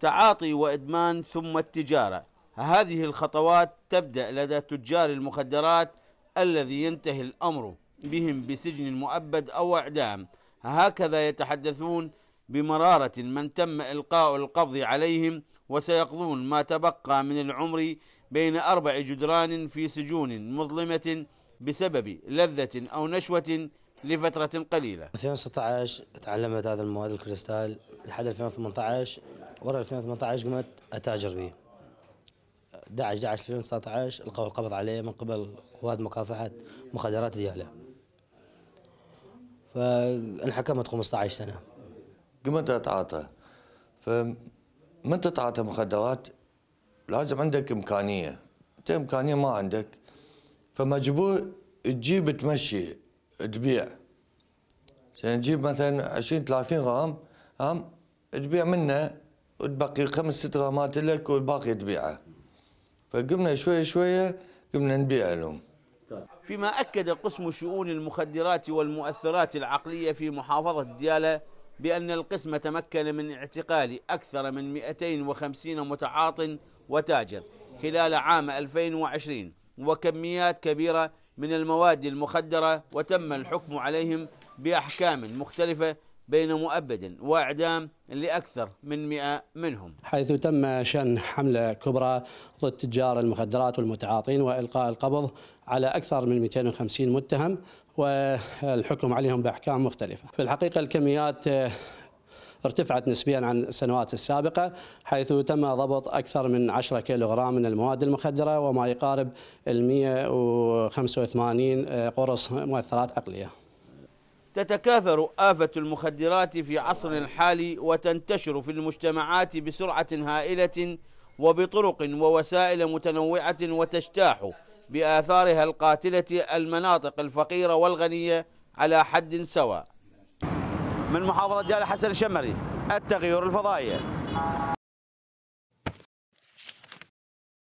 تعاطي وإدمان ثم التجارة هذه الخطوات تبدأ لدى تجار المخدرات الذي ينتهي الأمر بهم بسجن مؤبد أو إعدام هكذا يتحدثون بمرارة من تم إلقاء القبض عليهم وسيقضون ما تبقى من العمر بين أربع جدران في سجون مظلمة بسبب لذة أو نشوة لفترة قليلة 2016 تعلمت هذا المواد الكريستال لحد 2018 ورا 2018 قمت أتاجر به 11 11 2019 القوا القبض عليه من قبل قوات مكافحة مخدرات ديالة فانحكمت 15 سنة قمت أتعاطى فمن تتعاطى مخدرات لازم عندك إمكانية أنت إمكانية ما عندك فمجبور تجيب تمشي تبيع عشان يعني تجيب مثلا عشرين ثلاثين غرام هم تبيع منه وتبقي خمس ست غرامات لك والباقي تبيعه فقمنا شوية شوية قمنا نبيع لهم فيما أكد قسم شؤون المخدرات والمؤثرات العقلية في محافظة ديالى بأن القسم تمكن من اعتقال أكثر من 250 متعاط وتاجر خلال عام 2020 وكميات كبيرة من المواد المخدرة وتم الحكم عليهم بأحكام مختلفة بين مؤبد وإعدام لأكثر من 100 منهم حيث تم شن حملة كبرى ضد تجار المخدرات والمتعاطين وإلقاء القبض على أكثر من 250 متهم والحكم عليهم بأحكام مختلفة في الحقيقة الكميات ارتفعت نسبيا عن السنوات السابقة حيث تم ضبط أكثر من 10 كيلوغرام من المواد المخدرة وما يقارب ال 185 آه، قرص مؤثرات عقلية تتكاثر آفة المخدرات في عصرنا الحالي وتنتشر في المجتمعات بسرعة هائلة وبطرق ووسائل متنوعة وتجتاح بآثارها القاتلة المناطق الفقيرة والغنية على حد سواء من محافظة جالة حسن الشمري التغير الفضائي